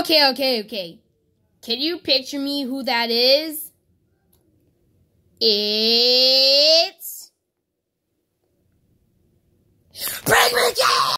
Okay, okay, okay. Can you picture me who that is? It's... Bring me